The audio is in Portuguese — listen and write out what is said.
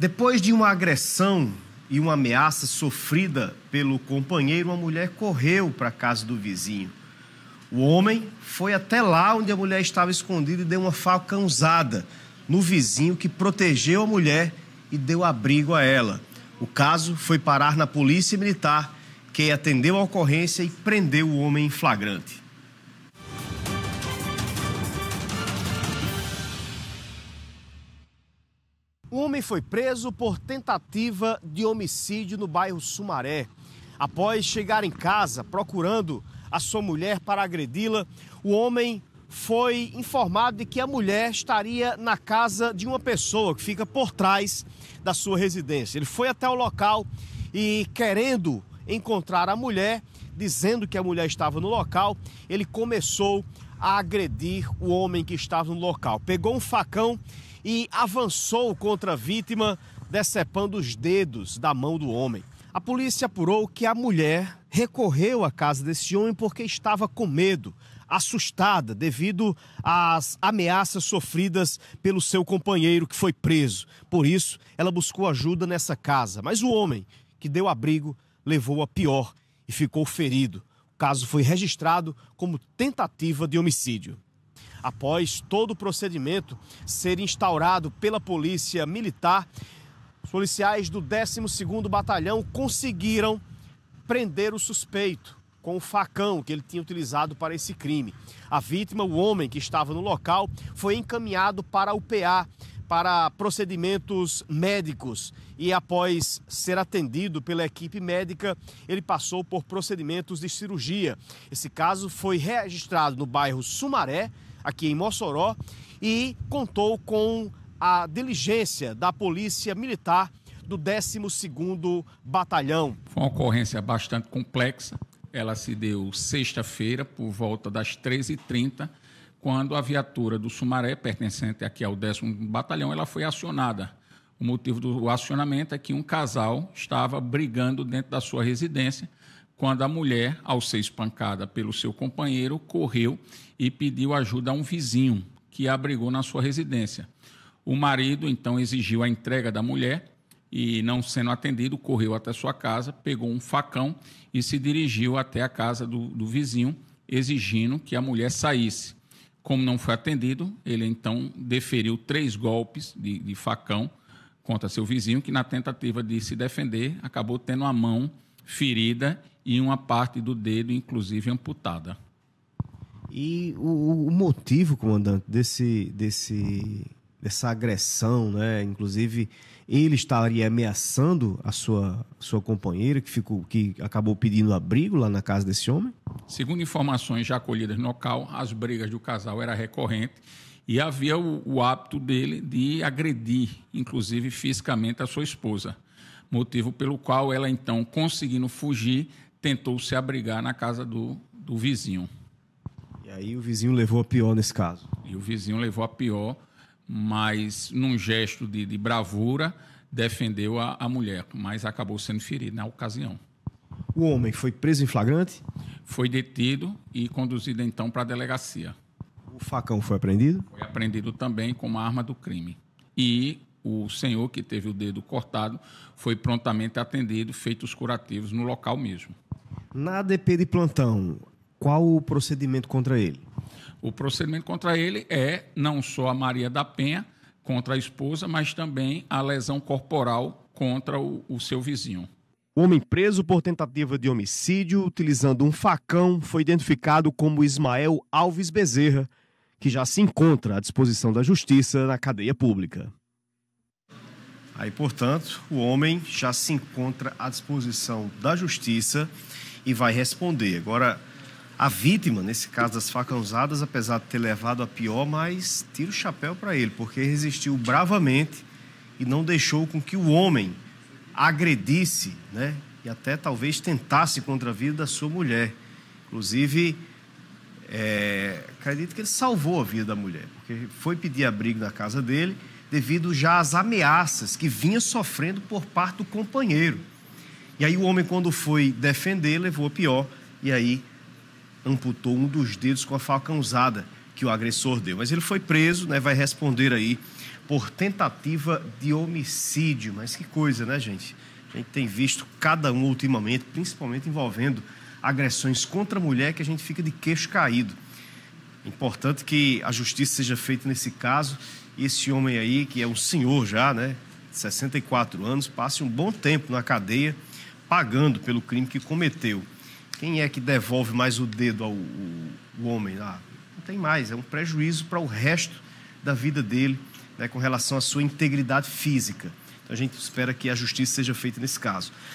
Depois de uma agressão e uma ameaça sofrida pelo companheiro, uma mulher correu para a casa do vizinho. O homem foi até lá onde a mulher estava escondida e deu uma falcãozada no vizinho que protegeu a mulher e deu abrigo a ela. O caso foi parar na polícia militar, que atendeu a ocorrência e prendeu o homem em flagrante. homem foi preso por tentativa de homicídio no bairro Sumaré. Após chegar em casa procurando a sua mulher para agredi-la, o homem foi informado de que a mulher estaria na casa de uma pessoa que fica por trás da sua residência. Ele foi até o local e, querendo encontrar a mulher, dizendo que a mulher estava no local, ele começou a agredir o homem que estava no local. Pegou um facão e avançou contra a vítima, decepando os dedos da mão do homem. A polícia apurou que a mulher recorreu à casa desse homem porque estava com medo, assustada devido às ameaças sofridas pelo seu companheiro que foi preso. Por isso, ela buscou ajuda nessa casa, mas o homem que deu abrigo levou a pior e ficou ferido caso foi registrado como tentativa de homicídio. Após todo o procedimento ser instaurado pela Polícia Militar, os policiais do 12º Batalhão conseguiram prender o suspeito com o facão que ele tinha utilizado para esse crime. A vítima, o homem que estava no local, foi encaminhado para o PA para procedimentos médicos e, após ser atendido pela equipe médica, ele passou por procedimentos de cirurgia. Esse caso foi registrado no bairro Sumaré, aqui em Mossoró, e contou com a diligência da Polícia Militar do 12º Batalhão. Foi uma ocorrência bastante complexa. Ela se deu sexta-feira, por volta das 13h30 quando a viatura do Sumaré, pertencente aqui ao 10 Batalhão, ela foi acionada. O motivo do acionamento é que um casal estava brigando dentro da sua residência quando a mulher, ao ser espancada pelo seu companheiro, correu e pediu ajuda a um vizinho que abrigou na sua residência. O marido então exigiu a entrega da mulher e, não sendo atendido, correu até sua casa, pegou um facão e se dirigiu até a casa do, do vizinho, exigindo que a mulher saísse. Como não foi atendido, ele então deferiu três golpes de, de facão contra seu vizinho, que na tentativa de se defender acabou tendo a mão ferida e uma parte do dedo, inclusive, amputada. E o, o motivo, comandante, desse, desse essa agressão, né? Inclusive, ele estaria ameaçando a sua, sua companheira, que, ficou, que acabou pedindo abrigo lá na casa desse homem? Segundo informações já colhidas no local, as brigas do casal eram recorrentes e havia o, o hábito dele de agredir, inclusive fisicamente, a sua esposa. Motivo pelo qual ela, então, conseguindo fugir, tentou se abrigar na casa do, do vizinho. E aí o vizinho levou a pior nesse caso? E o vizinho levou a pior mas num gesto de, de bravura, defendeu a, a, mulher, mas acabou sendo ferido na ocasião. O homem foi preso em flagrante? Foi detido e conduzido então para a delegacia. O facão foi apreendido? Foi apreendido também como arma do crime. E o senhor que teve o dedo cortado foi prontamente atendido, feitos curativos no local mesmo. Na ADP de plantão, qual o procedimento contra ele? O procedimento contra ele é não só a Maria da Penha contra a esposa, mas também a lesão corporal contra o, o seu vizinho. O homem preso por tentativa de homicídio utilizando um facão foi identificado como Ismael Alves Bezerra, que já se encontra à disposição da justiça na cadeia pública. Aí, portanto, o homem já se encontra à disposição da justiça e vai responder. Agora, a vítima, nesse caso das facãozadas, apesar de ter levado a pior, mas tira o chapéu para ele, porque resistiu bravamente e não deixou com que o homem agredisse, né? E até talvez tentasse contra a vida da sua mulher. Inclusive, é, acredito que ele salvou a vida da mulher, porque foi pedir abrigo na casa dele devido já às ameaças que vinha sofrendo por parte do companheiro. E aí o homem, quando foi defender, levou a pior e aí amputou um dos dedos com a faca usada que o agressor deu. Mas ele foi preso, né, vai responder aí por tentativa de homicídio. Mas que coisa, né, gente? A gente tem visto cada um ultimamente, principalmente envolvendo agressões contra a mulher, que a gente fica de queixo caído. Importante que a justiça seja feita nesse caso. E esse homem aí, que é um senhor já, né, 64 anos, passe um bom tempo na cadeia pagando pelo crime que cometeu. Quem é que devolve mais o dedo ao, ao homem? Ah, não tem mais, é um prejuízo para o resto da vida dele né, com relação à sua integridade física. Então a gente espera que a justiça seja feita nesse caso.